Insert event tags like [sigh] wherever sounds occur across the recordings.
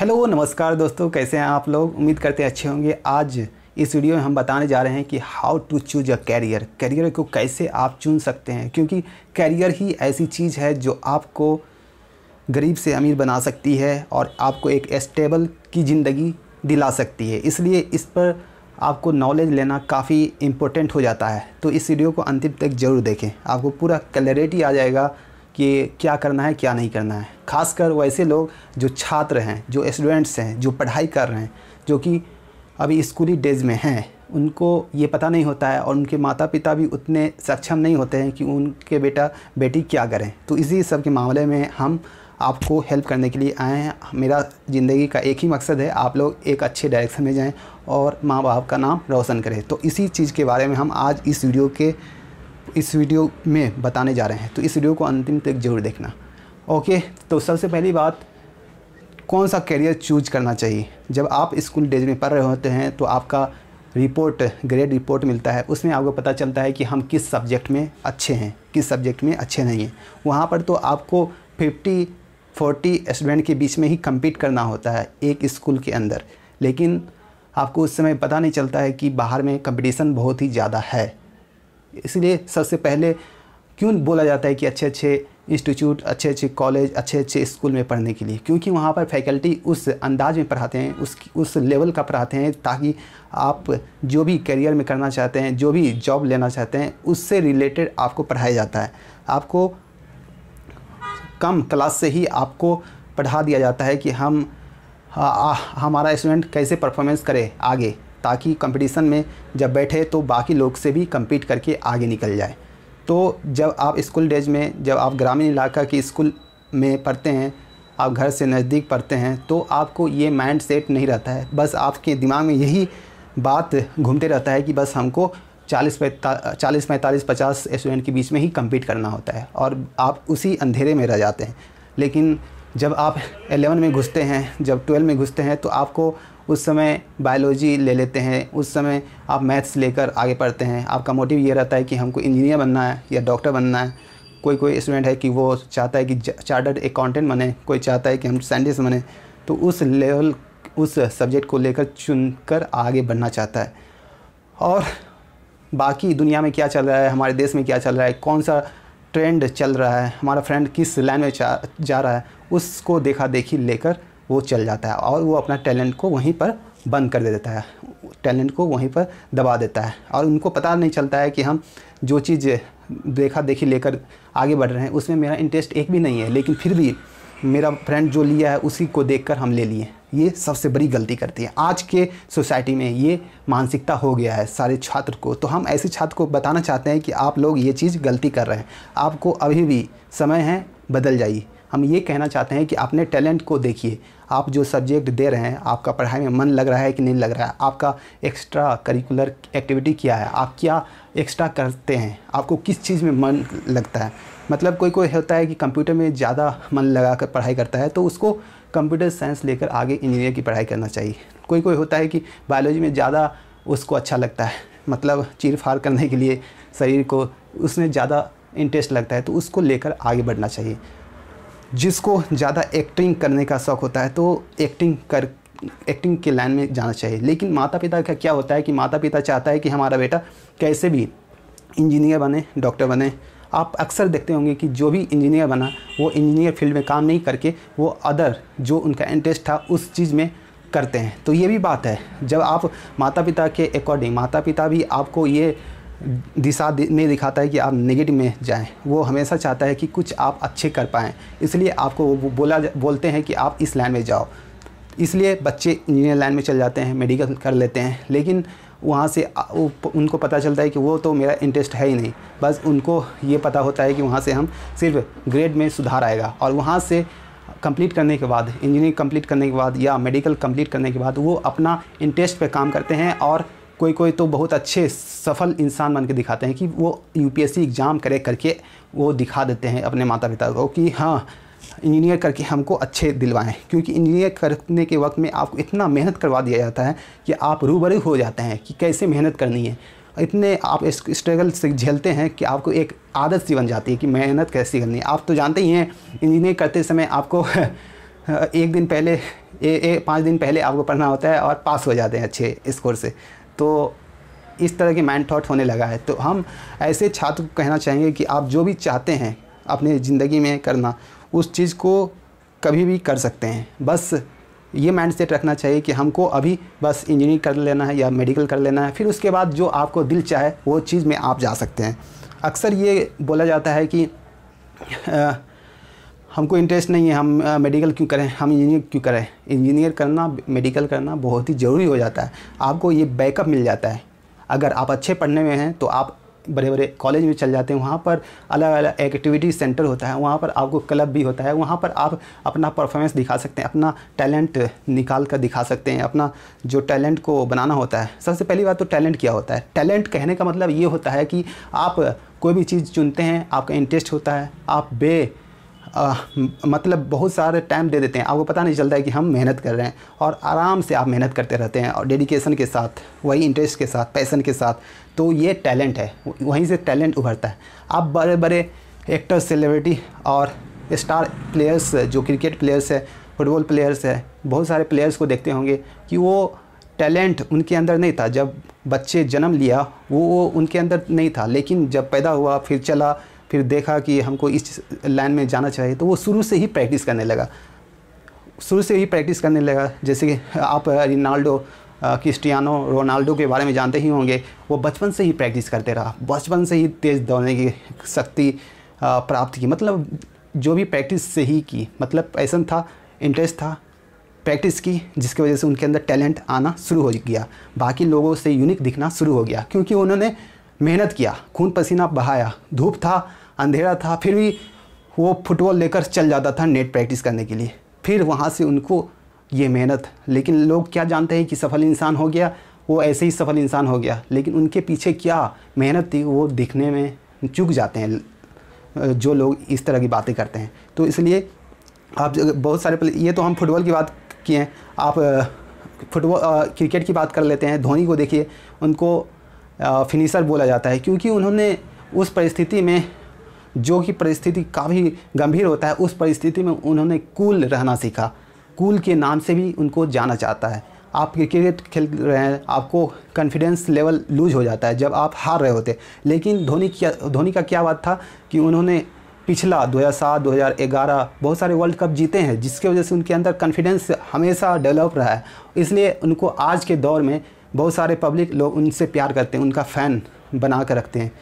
hello नमस्कार दोस्तों कैसे हैं आप लोग उम्मीद करते हैं अच्छे होंगे आज इस वीडियो में हम बताने जा रहे हैं कि how to choose a career career को कैसे आप चुन सकते हैं क्योंकि कैरियर ही ऐसी चीज़ है जो आपको गरीब से अमीर बना सकती है और आपको एक स्टेबल की ज़िंदगी दिला सकती है इसलिए इस पर आपको नॉलेज लेना काफ़ी इम्पोर्टेंट हो जाता है तो इस वीडियो को अंतिम तक जरूर देखें आपको पूरा क्लैरिटी आ जाएगा कि क्या करना है क्या नहीं करना है खासकर वैसे लोग जो छात्र हैं जो स्टूडेंट्स हैं जो पढ़ाई कर रहे हैं जो कि अभी स्कूली डेज में हैं उनको ये पता नहीं होता है और उनके माता पिता भी उतने सक्षम नहीं होते हैं कि उनके बेटा बेटी क्या करें तो इसी सब के मामले में हम आपको हेल्प करने के लिए आए हैं मेरा ज़िंदगी का एक ही मकसद है आप लोग एक अच्छे डायरेक्शन में जाएं और माँ बाप का नाम रोशन करें तो इसी चीज़ के बारे में हम आज इस वीडियो के इस वीडियो में बताने जा रहे हैं तो इस वीडियो को अंतिम तक जरूर देखना ओके तो सबसे पहली बात कौन सा कैरियर चूज करना चाहिए जब आप स्कूल डेज में पढ़ रहे होते हैं तो आपका रिपोर्ट ग्रेड रिपोर्ट मिलता है उसमें आपको पता चलता है कि हम किस सब्जेक्ट में अच्छे हैं किस सब्जेक्ट में अच्छे नहीं हैं वहाँ पर तो आपको 50 40 स्टूडेंट के बीच में ही कम्पीट करना होता है एक स्कूल के अंदर लेकिन आपको उस समय पता नहीं चलता है कि बाहर में कंपटीशन बहुत ही ज़्यादा है इसलिए सबसे पहले क्यों बोला जाता है कि अच्छे अच्छे इंस्टीट्यूट अच्छे अच्छे कॉलेज अच्छे अच्छे स्कूल में पढ़ने के लिए क्योंकि वहाँ पर फैकल्टी उस अंदाज में पढ़ाते हैं उस उस लेवल का पढ़ाते हैं ताकि आप जो भी करियर में करना चाहते हैं जो भी जॉब लेना चाहते हैं उससे रिलेटेड आपको पढ़ाया जाता है आपको कम क्लास से ही आपको पढ़ा दिया जाता है कि हम आ, हाँ, आ, हमारा स्टूडेंट कैसे परफॉर्मेंस करे आगे ताकि कंपटीशन में जब बैठे तो बाकी लोग से भी कम्पीट करके आगे निकल जाए तो जब आप स्कूल डेज में जब आप ग्रामीण इलाका के स्कूल में पढ़ते हैं आप घर से नज़दीक पढ़ते हैं तो आपको ये माइंड सेट नहीं रहता है बस आपके दिमाग में यही बात घूमते रहता है कि बस हमको चालीस चालीस पैंतालीस पचास स्टूडेंट के बीच में ही कम्पीट करना होता है और आप उसी अंधेरे में रह जाते हैं लेकिन जब आप एलेवन में घुसते हैं जब ट्वेल्व में घुसते हैं तो आपको उस समय बायोलॉजी ले लेते हैं उस समय आप मैथ्स लेकर आगे पढ़ते हैं आपका मोटिव ये रहता है कि हमको इंजीनियर बनना है या डॉक्टर बनना है कोई कोई स्टूडेंट है कि वो चाहता है कि चार्टर्ड अकाउंटेंट बने कोई चाहता है कि हम साइंटिस्ट बने तो उस लेवल उस सब्जेक्ट को लेकर चुन कर आगे बढ़ना चाहता है और बाकी दुनिया में क्या चल रहा है हमारे देश में क्या चल रहा है कौन सा ट्रेंड चल रहा है हमारा फ्रेंड किस लाइन में जा रहा है उसको देखा देखी लेकर वो चल जाता है और वो अपना टैलेंट को वहीं पर बंद कर दे देता है टैलेंट को वहीं पर दबा देता है और उनको पता नहीं चलता है कि हम जो चीज़ देखा देखी लेकर आगे बढ़ रहे हैं उसमें मेरा इंटरेस्ट एक भी नहीं है लेकिन फिर भी मेरा फ्रेंड जो लिया है उसी को देखकर हम ले लिए ये सबसे बड़ी गलती करती है आज के सोसाइटी में ये मानसिकता हो गया है सारे छात्र को तो हम ऐसे छात्र को बताना चाहते हैं कि आप लोग ये चीज़ गलती कर रहे हैं आपको अभी भी समय है बदल जाइए हम ये कहना चाहते हैं कि अपने टैलेंट को देखिए आप जो सब्जेक्ट दे रहे हैं आपका पढ़ाई में मन लग रहा है कि नहीं लग रहा है आपका एक्स्ट्रा करिकुलर एक्टिविटी क्या है आप क्या एक्स्ट्रा करते हैं आपको किस चीज़ में मन लगता है मतलब कोई कोई होता है कि कंप्यूटर में ज़्यादा मन लगा कर पढ़ाई करता है तो उसको कंप्यूटर साइंस लेकर आगे इंजीनियर की पढ़ाई करना चाहिए कोई कोई होता है कि बायोलॉजी में ज़्यादा उसको अच्छा लगता है मतलब चीर करने के लिए शरीर को उसमें ज़्यादा इंटरेस्ट लगता है तो उसको लेकर आगे बढ़ना चाहिए जिसको ज़्यादा एक्टिंग करने का शौक होता है तो एक्टिंग कर एक्टिंग के लाइन में जाना चाहिए लेकिन माता पिता का क्या होता है कि माता पिता चाहता है कि हमारा बेटा कैसे भी इंजीनियर बने डॉक्टर बने आप अक्सर देखते होंगे कि जो भी इंजीनियर बना वो इंजीनियर फील्ड में काम नहीं करके वो अदर जो उनका इंटरेस्ट था उस चीज़ में करते हैं तो ये भी बात है जब आप माता पिता के अकॉर्डिंग माता पिता भी आपको ये दिशा में दिखाता है कि आप नेगेटिव में जाएं वो हमेशा चाहता है कि कुछ आप अच्छे कर पाएँ इसलिए आपको वो बोला बोलते हैं कि आप इस लाइन में जाओ इसलिए बच्चे इंजीनियर लाइन में चल जाते हैं मेडिकल कर लेते हैं लेकिन वहाँ से उनको पता चलता है कि वो तो मेरा इंटरेस्ट है ही नहीं बस उनको ये पता होता है कि वहाँ से हम सिर्फ ग्रेड में सुधार आएगा और वहाँ से कंप्लीट करने के बाद इंजीनियरिंग कंप्लीट करने के बाद या मेडिकल कंप्लीट करने के बाद वो अपना इंटरेस्ट पे काम करते हैं और कोई कोई तो बहुत अच्छे सफल इंसान बन के दिखाते हैं कि वो यूपीएससी एग्ज़ाम करे करके वो दिखा देते हैं अपने माता पिता को कि हाँ इंजीनियर करके हमको अच्छे दिलवाएं क्योंकि इंजीनियर करने के वक्त में आपको इतना मेहनत करवा दिया जाता है कि आप रूबरू हो जाते हैं कि कैसे मेहनत करनी है इतने आप इस स्ट्रगल से झेलते हैं कि आपको एक आदत सी बन जाती है कि मेहनत कैसी करनी है आप तो जानते ही हैं इंजीनियर करते समय आपको [laughs] एक दिन पहले ए, ए, पाँच दिन पहले आपको पढ़ना होता है और पास हो जाते हैं अच्छे स्कोर से तो इस तरह के माइंड थाट होने लगा है तो हम ऐसे छात्र को कहना चाहेंगे कि आप जो भी चाहते हैं अपनी ज़िंदगी में करना उस चीज़ को कभी भी कर सकते हैं बस ये माइंड सेट रखना चाहिए कि हमको अभी बस इंजीनियरिंग कर लेना है या मेडिकल कर लेना है फिर उसके बाद जो आपको दिल चाहे वो चीज़ में आप जा सकते हैं अक्सर ये बोला जाता है कि आ, हमको इंटरेस्ट नहीं है हम मेडिकल क्यों करें हम इंजीनियर क्यों करें इंजीनियर करना मेडिकल करना बहुत ही ज़रूरी हो जाता है आपको ये बैकअप मिल जाता है अगर आप अच्छे पढ़ने में हैं तो आप बड़े बड़े कॉलेज में चल जाते हैं वहाँ पर अलग अलग एक्टिविटी सेंटर होता है वहाँ पर आपको क्लब भी होता है वहाँ पर आप अपना परफॉर्मेंस दिखा सकते हैं अपना टैलेंट निकाल कर दिखा सकते हैं अपना जो टैलेंट को बनाना होता है सबसे पहली बात तो टैलेंट क्या होता है टैलेंट कहने का मतलब ये होता है कि आप कोई भी चीज़ चुनते हैं आपका इंटरेस्ट होता है आप बे आ, मतलब बहुत सारे टाइम दे देते हैं आपको पता नहीं चलता है कि हम मेहनत कर रहे हैं और आराम से आप मेहनत करते रहते हैं और डेडिकेशन के साथ वही इंटरेस्ट के साथ पैसन के साथ तो ये टैलेंट है वहीं से टैलेंट उभरता है आप बड़े बड़े एक्टर सेलिब्रिटी और स्टार प्लेयर्स जो क्रिकेट प्लेयर्स है फुटबॉल प्लेयर्स है बहुत सारे प्लेयर्स को देखते होंगे कि वो टैलेंट उनके अंदर नहीं था जब बच्चे जन्म लिया वो, वो उनके अंदर नहीं था लेकिन जब पैदा हुआ फिर चला फिर देखा कि हमको इस लाइन में जाना चाहिए तो वो शुरू से ही प्रैक्टिस करने लगा शुरू से ही प्रैक्टिस करने लगा जैसे कि आप रिनाल्डो क्रिस्टियानो रोनाल्डो के बारे में जानते ही होंगे वो बचपन से ही प्रैक्टिस करते रहा बचपन से ही तेज़ दौड़ने की शक्ति प्राप्त की मतलब जो भी प्रैक्टिस से ही की मतलब पैसन था इंटरेस्ट था प्रैक्टिस की जिसकी वजह से उनके अंदर टैलेंट आना शुरू हो गया बाकी लोगों से यूनिक दिखना शुरू हो गया क्योंकि उन्होंने मेहनत किया खून पसीना बहाया धूप था अंधेरा था फिर भी वो फुटबॉल लेकर चल जाता था नेट प्रैक्टिस करने के लिए फिर वहाँ से उनको ये मेहनत लेकिन लोग क्या जानते हैं कि सफल इंसान हो गया वो ऐसे ही सफल इंसान हो गया लेकिन उनके पीछे क्या मेहनत थी वो दिखने में चुक जाते हैं जो लोग इस तरह की बातें करते हैं तो इसलिए आप बहुत सारे ये तो हम फुटबॉल की बात किए हैं आप फुटबॉल क्रिकेट की बात कर लेते हैं धोनी को देखिए उनको फिनिशर बोला जाता है क्योंकि उन्होंने उस परिस्थिति में जो कि परिस्थिति काफ़ी गंभीर होता है उस परिस्थिति में उन्होंने कूल रहना सीखा कूल के नाम से भी उनको जाना जाता है आप क्रिकेट खेल रहे हैं आपको कॉन्फिडेंस लेवल लूज हो जाता है जब आप हार रहे होते लेकिन धोनी क्या धोनी का क्या बात था कि उन्होंने पिछला 2007, 2011 बहुत सारे वर्ल्ड कप जीते हैं जिसके वजह से उनके अंदर कॉन्फिडेंस हमेशा डेवलप रहा है इसलिए उनको आज के दौर में बहुत सारे पब्लिक लोग उनसे प्यार करते हैं उनका फ़ैन बना कर रखते हैं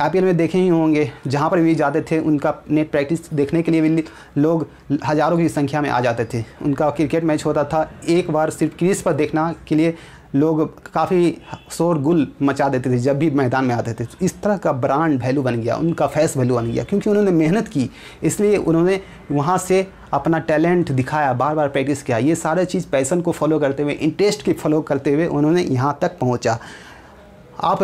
आप में देखे ही होंगे जहाँ पर भी जाते थे उनका नेट प्रैक्टिस देखने के लिए भी लोग हज़ारों की संख्या में आ जाते थे उनका क्रिकेट मैच होता था एक बार सिर्फ क्रीज पर देखना के लिए लोग काफ़ी शोर गुल मचा देते थे जब भी मैदान में आते थे तो इस तरह का ब्रांड वैल्यू बन गया उनका फैस वैल्यू बन गया क्योंकि उन्होंने मेहनत की इसलिए उन्होंने वहाँ से अपना टैलेंट दिखाया बार बार प्रैक्टिस किया ये सारे चीज़ पैसन को फॉलो करते हुए इंटरेस्ट की फॉलो करते हुए उन्होंने यहाँ तक पहुँचा आप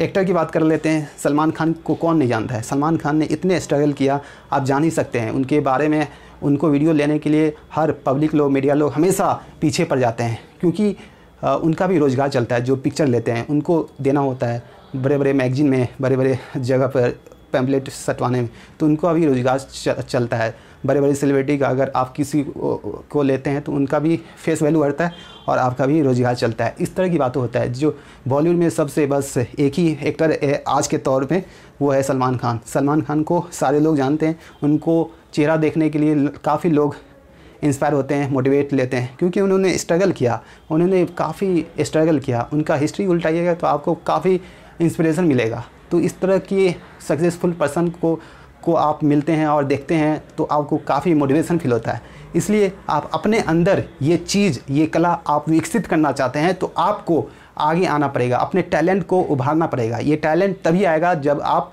एक्टर की बात कर लेते हैं सलमान खान को कौन नहीं जानता है सलमान खान ने इतने स्ट्रगल किया आप जान ही सकते हैं उनके बारे में उनको वीडियो लेने के लिए हर पब्लिक लोग मीडिया लोग हमेशा पीछे पड़ जाते हैं क्योंकि उनका भी रोज़गार चलता है जो पिक्चर लेते हैं उनको देना होता है बड़े बड़े मैगजीन में बड़े बड़े जगह पर पैम्पलेट सटवाने में तो उनको भी रोज़गार चलता है बड़े बड़े सेलिब्रिटी का अगर आप किसी को लेते हैं तो उनका भी फेस वैल्यू बढ़ता है और आपका भी रोज़गार चलता है इस तरह की बात होता है जो बॉलीवुड में सबसे बस एक ही एक्टर है आज के तौर पर वो है सलमान खान सलमान खान को सारे लोग जानते हैं उनको चेहरा देखने के लिए काफ़ी लोग इंस्पायर होते हैं मोटिवेट लेते हैं क्योंकि उन्होंने स्ट्रगल किया उन्होंने काफ़ी स्ट्रगल किया उनका हिस्ट्री उल्टाइएगा तो आपको काफ़ी इंस्पिरेशन मिलेगा तो इस तरह के सक्सेसफुल पर्सन को को आप मिलते हैं और देखते हैं तो आपको काफ़ी मोटिवेशन फील होता है इसलिए आप अपने अंदर ये चीज़ ये कला आप विकसित करना चाहते हैं तो आपको आगे आना पड़ेगा अपने टैलेंट को उभारना पड़ेगा ये टैलेंट तभी आएगा जब आप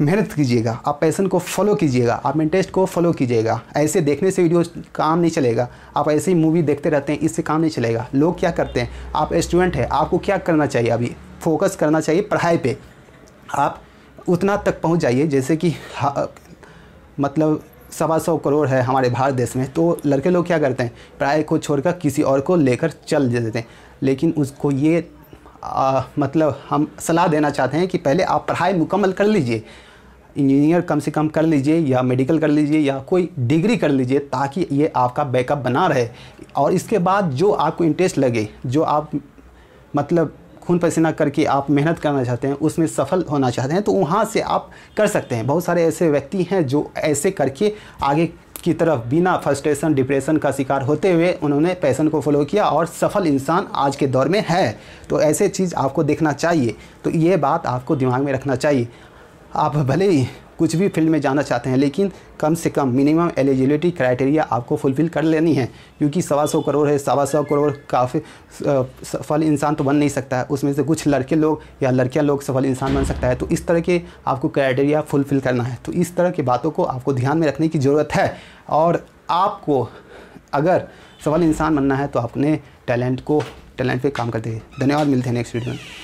मेहनत कीजिएगा आप पैसन को फॉलो कीजिएगा आप इंटरेस्ट को फॉलो कीजिएगा ऐसे देखने से वीडियो काम नहीं चलेगा आप ऐसे ही मूवी देखते रहते हैं इससे काम नहीं चलेगा लोग क्या करते हैं आप स्टूडेंट हैं आपको क्या करना चाहिए अभी फोकस करना चाहिए पढ़ाई पे आप उतना तक पहुंच जाइए जैसे कि हाँ, मतलब सवा सौ करोड़ है हमारे भारत देश में तो लड़के लोग क्या करते हैं पढ़ाई को छोड़कर किसी और को लेकर चल देते हैं लेकिन उसको ये आ, मतलब हम सलाह देना चाहते हैं कि पहले आप पढ़ाई मुकम्मल कर लीजिए इंजीनियर कम से कम कर लीजिए या मेडिकल कर लीजिए या कोई डिग्री कर लीजिए ताकि ये आपका बैकअप बना रहे और इसके बाद जो आपको इंटरेस्ट लगे जो आप मतलब खून पसीना करके आप मेहनत करना चाहते हैं उसमें सफल होना चाहते हैं तो वहाँ से आप कर सकते हैं बहुत सारे ऐसे व्यक्ति हैं जो ऐसे करके आगे की तरफ बिना फ्रस्ट्रेशन डिप्रेशन का शिकार होते हुए उन्होंने पैसन को फॉलो किया और सफल इंसान आज के दौर में है तो ऐसे चीज़ आपको देखना चाहिए तो ये बात आपको दिमाग में रखना चाहिए आप भले ही कुछ भी फील्ड में जाना चाहते हैं लेकिन कम से कम मिनिमम एलिजिबिलिटी क्राइटेरिया आपको फुलफ़िल कर लेनी है क्योंकि सवा सौ करोड़ है सवा सौ करोड़ काफ़ी सफल इंसान तो बन नहीं सकता है उसमें से कुछ लड़के लोग या लड़कियां लोग सफल इंसान बन सकता है तो इस तरह के आपको क्राइटेरिया फुलफ़िल करना है तो इस तरह की बातों को आपको ध्यान में रखने की ज़रूरत है और आपको अगर सफल इंसान बनना है तो अपने टैलेंट को टैलेंट पर काम करते हैं धन्यवाद मिलते हैं नेक्स्ट वीडियो में